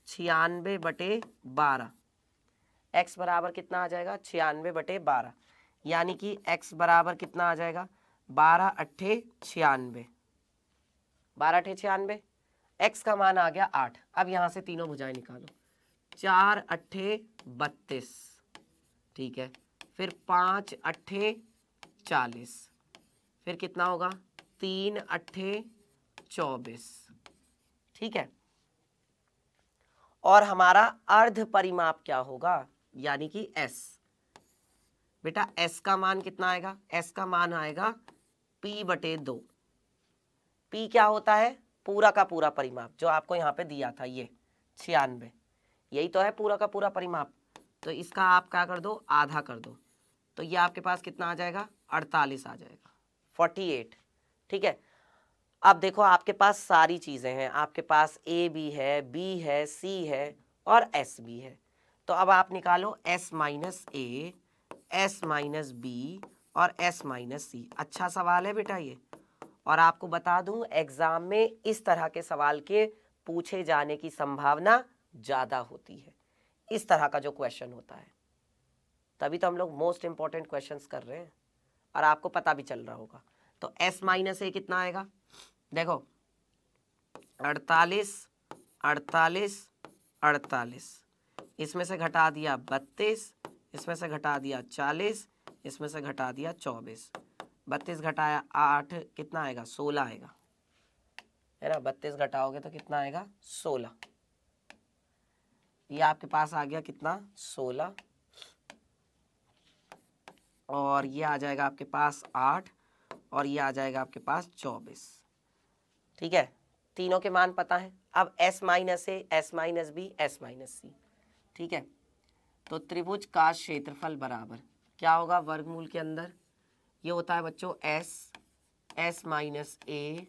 [SPEAKER 1] छियानवे बटे बारह एक्स बराबर कितना आ जाएगा छियानवे बटे बारह यानी कि x बराबर कितना आ जाएगा बारह अट्ठे छियानवे बारह अट्ठे छियानबे एक्स का मान आ गया आठ अब यहां से तीनों भुजाएं निकालो चार अट्ठे बत्तीस ठीक है फिर पांच अट्ठे चालीस फिर कितना होगा तीन अट्ठे चौबीस ठीक है और हमारा अर्ध परिमाप क्या होगा यानी कि एस बेटा एस का मान कितना आएगा एस का मान आएगा पी बटे दो पी क्या होता है पूरा का पूरा परिमाप जो आपको यहाँ पे दिया था ये छियानवे यही तो है पूरा का पूरा परिमाप तो इसका आप क्या कर दो आधा कर दो तो ये आपके पास कितना आ जाएगा अड़तालीस आ जाएगा फोर्टी एट ठीक है अब देखो आपके पास सारी चीज़ें हैं आपके पास ए भी है बी है सी है और एस भी है तो अब आप निकालो s minus A S minus B और एस माइनस सी अच्छा सवाल है बेटा ये और आपको बता दूं एग्ज़ाम में इस तरह के सवाल के पूछे जाने की संभावना ज़्यादा होती है इस तरह का जो क्वेश्चन होता है तभी तो हम लोग मोस्ट इंपॉर्टेंट क्वेश्चन कर रहे हैं और आपको पता भी चल रहा होगा तो एस माइनस ए कितना आएगा देखो अड़तालीस अड़तालीस अड़तालीस इसमें से घटा दिया बत्तीस इसमें से घटा दिया चालीस इसमें से घटा दिया चौबीस बत्तीस घटाया आठ कितना आएगा सोलह आएगा है ना बत्तीस घटाओगे तो कितना आएगा सोलह ये आपके पास आ गया कितना सोलह और ये आ जाएगा आपके पास आठ और ये आ जाएगा आपके पास चौबीस ठीक है तीनों के मान पता है अब S minus A S minus B S minus c ठीक है तो त्रिभुज का क्षेत्रफल बराबर क्या होगा वर्गमूल के अंदर ये होता है बच्चों s S minus A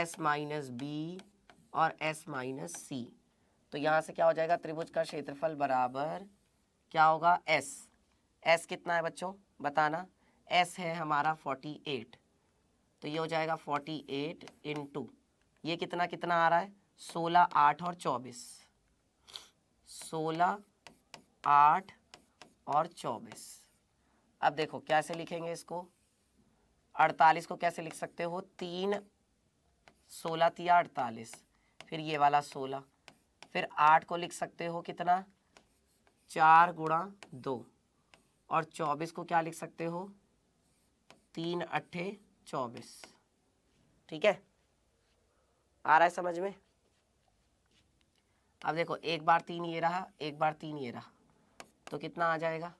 [SPEAKER 1] S minus B और एस माइनस सी तो यहाँ से क्या हो जाएगा त्रिभुज का क्षेत्रफल बराबर क्या होगा एस एस कितना है बच्चों बताना एस है हमारा फोर्टी एट तो ये हो जाएगा फोर्टी एट इन टू ये कितना कितना आ रहा है सोलह आठ और चौबीस सोलह आठ और चौबीस अब देखो कैसे लिखेंगे इसको अड़तालीस को कैसे लिख सकते हो तीन सोलह तिया अड़तालीस फिर ये वाला सोलह फिर आठ को लिख सकते हो कितना चार गुणा दो और चौबीस को क्या लिख सकते हो तीन अट्ठे चौबीस ठीक है आ रहा है समझ में अब देखो एक बार तीन ये रहा एक बार तीन ये रहा तो कितना आ जाएगा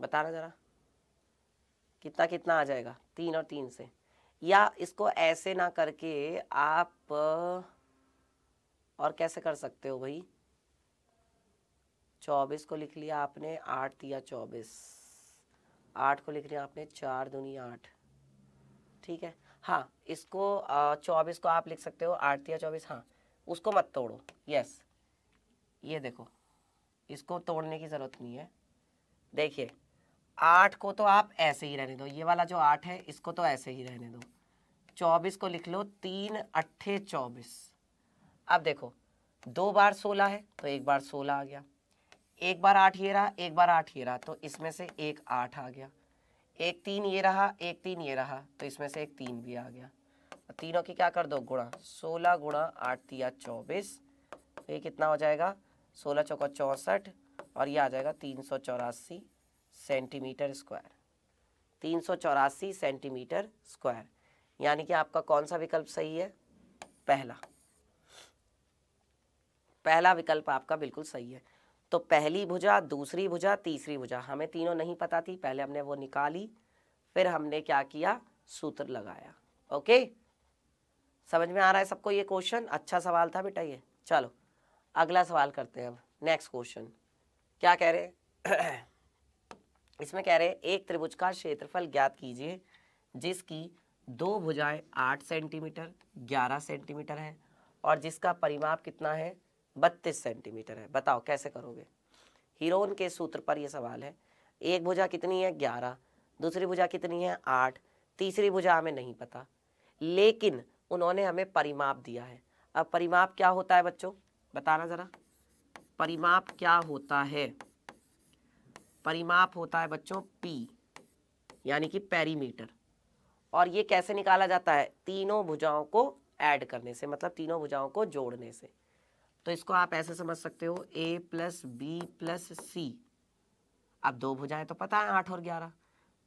[SPEAKER 1] बता रहा ज़रा कितना कितना आ जाएगा तीन और तीन से या इसको ऐसे ना करके आप और कैसे कर सकते हो भाई चौबीस को लिख लिया आपने आठ दिया चौबीस आठ को लिख लिया आपने चार दुनिया आठ ठीक है हाँ इसको चौबीस को आप लिख सकते हो आठ दिया चौबीस हाँ उसको मत तोड़ो यस ये देखो इसको तोड़ने की ज़रूरत नहीं है देखिए आठ को तो आप ऐसे ही रहने दो ये वाला जो आठ है इसको तो ऐसे ही रहने दो चौबीस को लिख लो तीन अट्ठे चौबीस अब देखो दो बार सोलह है तो एक बार सोलह आ गया एक बार आठ ये रहा एक बार आठ ये रहा तो इसमें से एक आठ आ गया एक तीन ये रहा एक तीन ये रहा तो इसमें से एक तीन भी आ गया तीनों की क्या कर दो गुणा सोलह गुणा आठ दिया चौबीस तो ये कितना हो जाएगा सोलह चौका चौंसठ और ये आ जाएगा तीन सौ चौरासी सेंटीमीटर स्क्वायर तीन सौ चौरासी सेंटीमीटर स्क्वायर यानी कि आपका कौन सा विकल्प सही है पहला पहला विकल्प आपका बिल्कुल सही है तो पहली भुजा दूसरी भुजा तीसरी भुजा हमें तीनों नहीं पता थी पहले हमने वो निकाली फिर हमने क्या किया सूत्र लगाया ओके समझ में आ रहा है सबको ये क्वेश्चन अच्छा सवाल था बेटा ये चलो अगला सवाल करते हैं अब नेक्स्ट क्वेश्चन क्या कह रहे इसमें कह रहे एक त्रिभुज का क्षेत्रफल ज्ञात कीजिए जिसकी दो भुजाएं आठ सेंटीमीटर ग्यारह सेंटीमीटर है और जिसका परिमाप कितना है बत्तीस सेंटीमीटर है बताओ कैसे करोगे हीरोन के सूत्र पर यह सवाल है एक भुजा कितनी है ग्यारह दूसरी भुजा कितनी है आठ तीसरी भुजा हमें नहीं पता लेकिन उन्होंने हमें परिमाप दिया है अब परिमाप क्या होता है बच्चों बताना ज़रा परिमाप क्या होता है परिमाप होता है बच्चों पी यानी कि पेरीमीटर और ये कैसे निकाला जाता है तीनों भुजाओं को ऐड करने से मतलब तीनों भुजाओं को जोड़ने से तो इसको आप ऐसे समझ सकते हो a plus B plus c अब दो भुजाएं तो पता है आठ और ग्यारह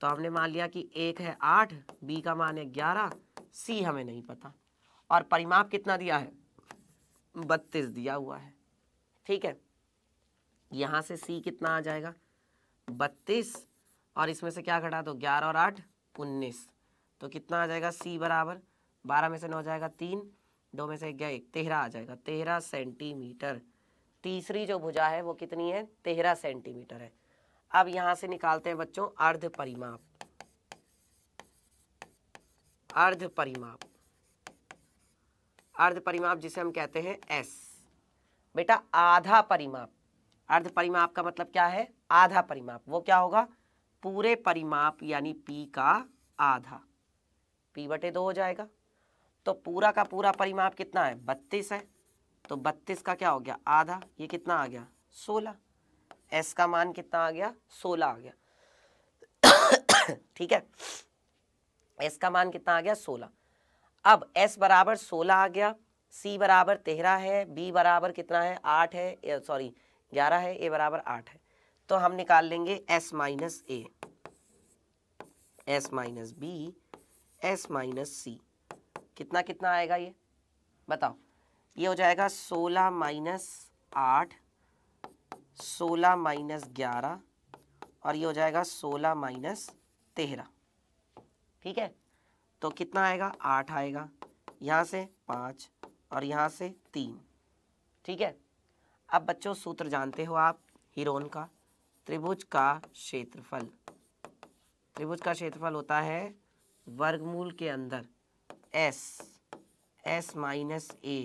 [SPEAKER 1] तो हमने मान लिया कि एक है आठ बी का मान है ग्यारह सी हमें नहीं पता और परिमाप कितना दिया है बत्तीस दिया हुआ है ठीक है यहां से सी कितना आ जाएगा बत्तीस और इसमें से क्या घटा दो ग्यारह और आठ उन्नीस तो कितना आ जाएगा सी बराबर बारह में से नौ जाएगा तीन दो में से गया एक तेरह आ जाएगा तेरह सेंटीमीटर तीसरी जो भुजा है वो कितनी है तेरह सेंटीमीटर है अब यहां से निकालते हैं बच्चों अर्ध परिमाप अर्ध परिमाप अर्ध परिमाप जिसे हम कहते हैं एस बेटा आधा परिमाप अर्ध परिमाप का मतलब क्या है आधा परिमाप वो क्या होगा पूरे परिमाप यानी पी का आधा पी बटे दो हो जाएगा तो पूरा का पूरा परिमाप कितना है बत्तीस है तो बत्तीस का क्या हो गया आधा ये कितना आ गया सोलह एस का मान कितना आ गया सोलह आ गया ठीक है एस का मान कितना आ गया सोलह अब एस बराबर सोलह आ गया सी बराबर तेरह है बी बराबर कितना है आठ है सॉरी ग्यारह है ए बराबर आठ है तो हम निकाल लेंगे s minus A S minus B S minus c कितना कितना आएगा ये बताओ ये हो जाएगा सोलह माइनस आठ सोलह माइनस ग्यारह और ये हो जाएगा सोलह माइनस तेरह ठीक है तो कितना आएगा आठ आएगा यहाँ से पाँच और यहाँ से तीन ठीक है अब बच्चों सूत्र जानते हो आप हिरोन का त्रिभुज का क्षेत्रफल त्रिभुज का क्षेत्रफल होता है वर्गमूल के अंदर S S minus A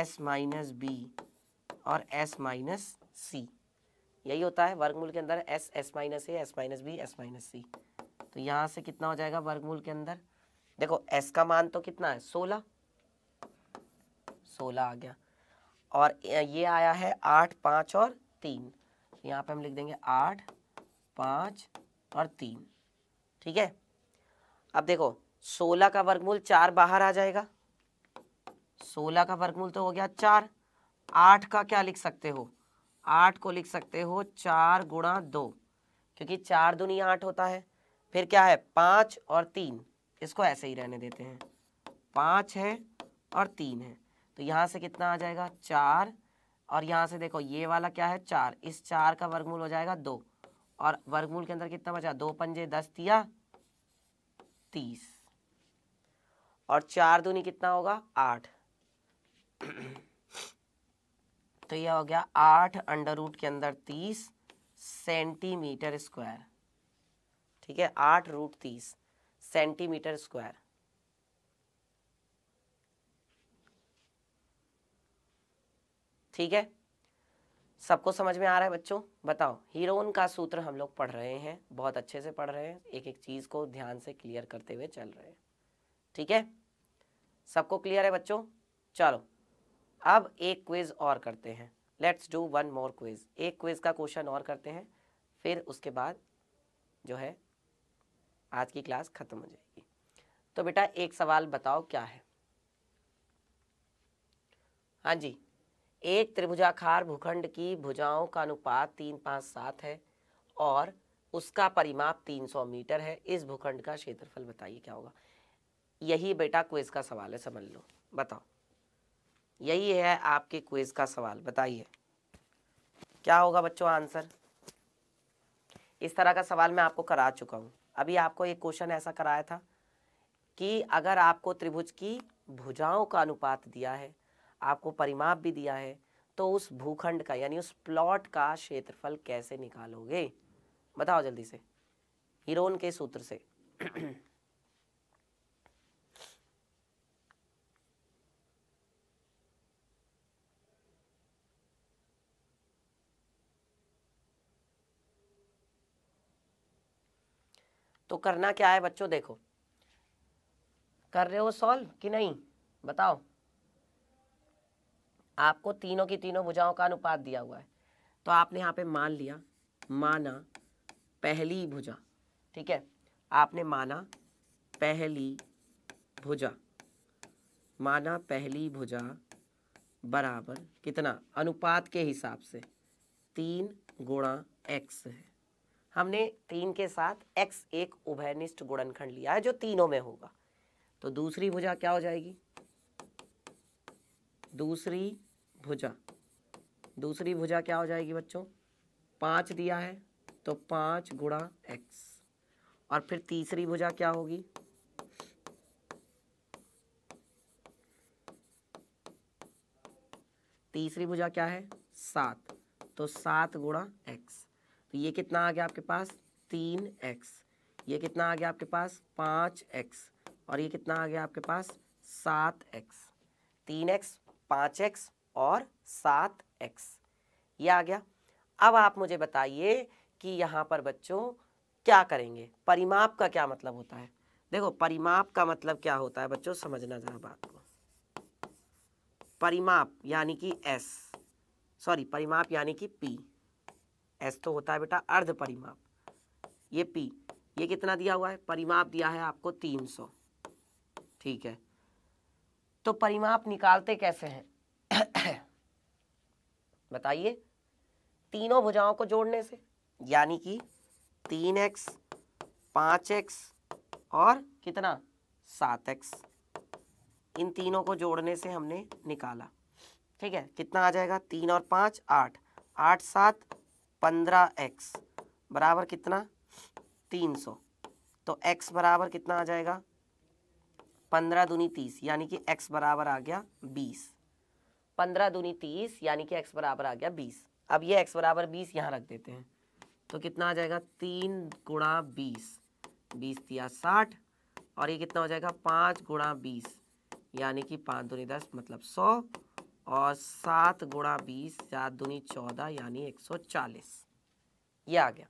[SPEAKER 1] S minus B और एस माइनस सी यही होता है वर्गमूल के अंदर S S minus A S minus B S minus c तो यहाँ से कितना हो जाएगा वर्गमूल के अंदर देखो एस का मान तो कितना है सोलह सोलह आ गया और ये आया है आठ पाँच और तीन यहाँ पे हम लिख देंगे आठ पाँच और तीन ठीक है अब देखो सोलह का वर्गमूल चार बाहर आ जाएगा सोलह का वर्गमूल तो हो गया चार आठ का क्या लिख सकते हो आठ को लिख सकते हो चार गुणा दो क्योंकि चार दुनिया आठ होता है फिर क्या है पांच और तीन इसको ऐसे ही रहने देते हैं पांच है और तीन है तो यहां से कितना आ जाएगा चार और यहां से देखो ये वाला क्या है चार इस चार का वर्गमूल हो जाएगा दो और वर्गमूल के अंदर कितना बचा दो पंजे दस दिया तीस और चार दूनी कितना होगा आठ तो यह हो गया आठ अंडर रूट के अंदर तीस सेंटीमीटर स्क्वायर ठीक है आठ रूट तीस सेंटीमीटर स्क्वायर ठीक है सबको समझ में आ रहा है बच्चों बताओ हीरोन का सूत्र हम लोग पढ़ रहे हैं बहुत अच्छे से पढ़ रहे हैं एक एक चीज़ को ध्यान से क्लियर करते हुए चल रहे हैं ठीक है सबको क्लियर है बच्चों चलो अब एक क्विज और करते हैं let's do one more quiz एक क्विज का क्वेश्चन और करते हैं फिर उसके बाद जो है आज की क्लास खत्म हो जाएगी तो बेटा एक सवाल बताओ क्या है हाँ जी एक त्रिभुजाकार भूखंड की भुजाओं का अनुपात तीन पाँच सात है और उसका परिमाप तीन सौ मीटर है इस भूखंड का क्षेत्रफल बताइए क्या होगा यही बेटा क्विज का सवाल है समझ लो बताओ यही है आपके क्विज का सवाल बताइए क्या होगा बच्चों आंसर इस तरह का सवाल मैं आपको करा चुका हूँ अभी आपको एक क्वेश्चन ऐसा कराया था कि अगर आपको त्रिभुज की भुजाओं का अनुपात दिया है आपको परिमाप भी दिया है तो उस भूखंड का यानी उस प्लॉट का क्षेत्रफल कैसे निकालोगे बताओ जल्दी से हिरोन के सूत्र से तो करना क्या है बच्चों देखो कर रहे हो सॉल्व कि नहीं बताओ आपको तीनों की तीनों भुजाओं का अनुपात दिया हुआ है तो आपने यहाँ पे मान लिया माना पहली भुजा ठीक है आपने माना पहली भुजा माना पहली भुजा बराबर कितना अनुपात के हिसाब से तीन गुणा एक्स है हमने तीन के साथ एक्स एक उभयनिष्ठ गुणनखंड लिया है जो तीनों में होगा तो दूसरी भुजा क्या हो जाएगी दूसरी भुजा दूसरी भुजा क्या हो जाएगी बच्चों पाँच दिया है तो पाँच गुणा एक्स और फिर तीसरी भुजा क्या होगी तीसरी भुजा क्या है सात तो सात गुणा एक्स तो ये कितना आ गया आपके पास तीन एक्स ये कितना आ गया आपके पास पाँच एक्स और ये कितना आ गया आपके पास सात एक्स तीन एक्स पाँच एक्स और सात एक्स ये आ गया अब आप मुझे बताइए कि यहाँ पर बच्चों क्या करेंगे परिमाप का क्या मतलब होता है देखो परिमाप का मतलब क्या होता है बच्चों समझना जरा बात को परिमाप यानी कि एस सॉरी परिमाप यानी कि पी एस तो होता है बेटा अर्ध परिमाप ये पी ये कितना दिया हुआ है परिमाप दिया है आपको तीन सौ ठीक है तो परिमाप निकालते कैसे हैं बताइए तीनों भुजाओं को जोड़ने से यानी कि तीन एक्स पांच एक्स और कितना सात एक्स इन तीनों को जोड़ने से हमने निकाला ठीक है कितना आ जाएगा तीन और पाँच आठ आठ सात पंद्रह एक्स बराबर कितना तीन सौ तो x बराबर कितना आ जाएगा पंद्रह दूनी तीस यानी कि x बराबर आ गया बीस पंद्रह दूनी तीस यानी कि x बराबर आ गया बीस अब ये x बराबर बीस यहाँ रख देते हैं तो कितना आ जाएगा तीन गुणा बीस बीस दिया साठ और ये कितना हो जाएगा पाँच गुणा बीस यानी कि पाँच दूनी दस मतलब सौ और सात गुणा बीस सात दुनी चौदह यानी एक सौ चालीस ये आ गया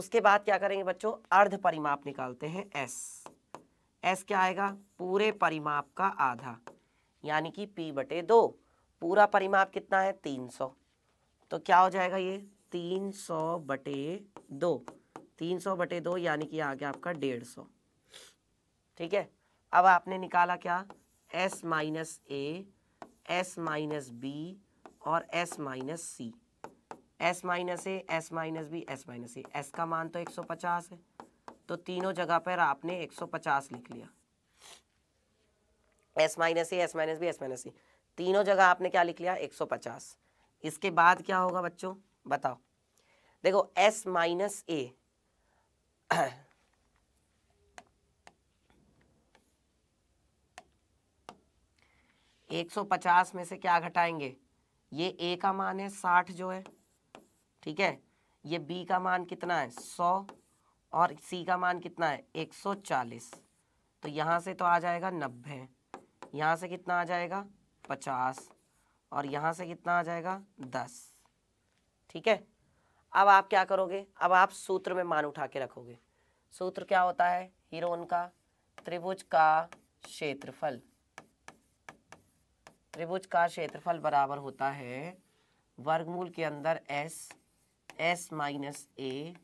[SPEAKER 1] उसके बाद क्या करेंगे बच्चों अर्ध परिमाप निकालते हैं एस एस क्या आएगा पूरे परिमाप का आधा यानी कि पी बटे दो पूरा परिमाप कितना है तीन सौ तो क्या हो जाएगा ये तीन सौ बटे दो तीन सौ बटे दो यानी कि आ गया आपका डेढ़ सौ ठीक है अब आपने निकाला क्या s minus A S minus B और S minus c s minus A S minus B S minus A s का मान तो 150 है तो तीनों जगह पर आपने 150 लिख लिया s minus A S minus B S minus c तीनों जगह आपने क्या लिख लिया 150 इसके बाद क्या होगा बच्चों बताओ देखो एस माइनस ए 150 में से क्या घटाएंगे ये ए का मान है 60 जो है ठीक है ये बी का मान कितना है 100 और सी का मान कितना है 140 तो यहाँ से तो आ जाएगा 90 यहाँ से कितना आ जाएगा 50 और यहाँ से कितना आ जाएगा 10 ठीक है अब आप क्या करोगे अब आप सूत्र में मान उठा के रखोगे सूत्र क्या होता है हीरोन का त्रिभुज का क्षेत्रफल त्रिभुज का क्षेत्रफल बराबर होता है वर्गमूल के अंदर S S minus A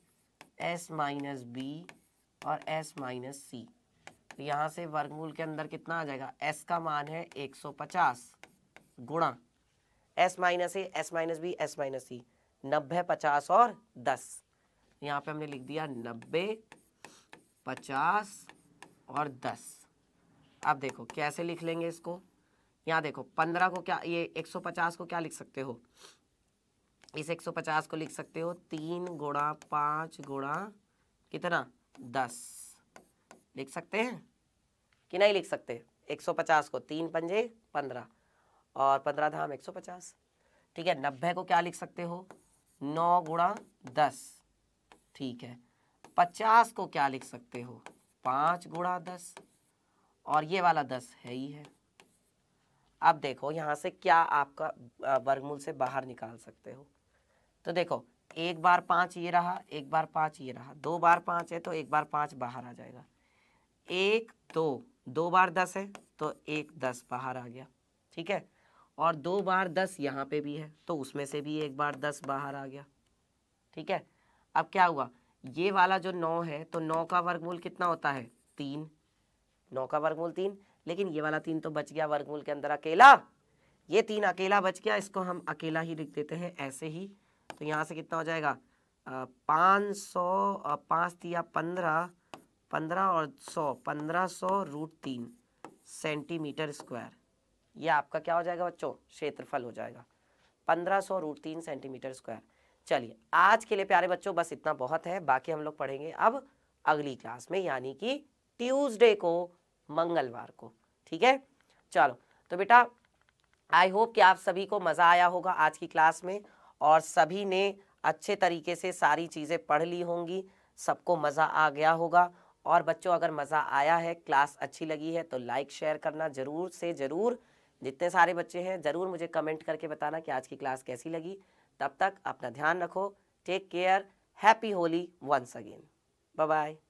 [SPEAKER 1] S minus B और एस माइनस सी तो यहाँ से वर्गमूल के अंदर कितना आ जाएगा एस का मान है 150 गुणा s minus A S minus B S minus c नब्बे पचास और दस यहाँ पे हमने लिख दिया नब्बे पचास और दस अब देखो कैसे लिख लेंगे इसको यहाँ देखो पंद्रह को क्या ये एक सौ पचास को क्या लिख सकते हो इस एक सौ पचास को लिख सकते हो तीन गुणा पाँच गुणा कितना दस लिख सकते हैं कि नहीं लिख सकते एक सौ पचास को तीन पंजे पंद्रह और पंद्रह धाम एक सौ पचास ठीक है नब्बे को क्या लिख सकते हो नौ गुणा दस ठीक है पचास को क्या लिख सकते हो पाँच गुणा दस और ये वाला दस है ही है अब देखो यहाँ से क्या आपका वर्गमूल से बाहर निकाल सकते हो तो देखो एक बार पाँच ये रहा एक बार पाँच ये रहा दो बार पाँच है तो एक बार पाँच बाहर आ जाएगा एक दो दो बार दस है तो एक दस बाहर आ गया ठीक है और दो बार दस यहाँ पे भी है तो उसमें से भी एक बार दस बाहर आ गया ठीक है अब क्या हुआ ये वाला जो नौ है तो नौ का वर्गमूल कितना होता है तीन नौ का वर्गमूल तीन लेकिन ये वाला तीन तो बच गया वर्गमूल के अंदर अकेला ये तीन अकेला बच गया इसको हम अकेला ही लिख देते हैं ऐसे ही तो यहाँ से कितना हो जाएगा पाँच सौ पाँच दिया पंद्रह पंद्रह और सौ पंद्रह सौ रूट तीन सेंटीमीटर स्क्वायर ये आपका क्या हो जाएगा बच्चों क्षेत्रफल हो जाएगा पंद्रह सौ रूट तीन सेंटीमीटर स्क्वायर चलिए आज के लिए प्यारे बच्चों बस इतना बहुत है बाकी हम लोग पढ़ेंगे अब अगली क्लास में यानी कि ट्यूजडे को मंगलवार को ठीक है चलो तो बेटा आई होप कि आप सभी को मज़ा आया होगा आज की क्लास में और सभी ने अच्छे तरीके से सारी चीज़ें पढ़ ली होंगी सबको मज़ा आ गया होगा और बच्चों अगर मज़ा आया है क्लास अच्छी लगी है तो लाइक शेयर करना ज़रूर से ज़रूर जितने सारे बच्चे हैं ज़रूर मुझे कमेंट करके बताना कि आज की क्लास कैसी लगी तब तक अपना ध्यान रखो take care happy Holi once again bye bye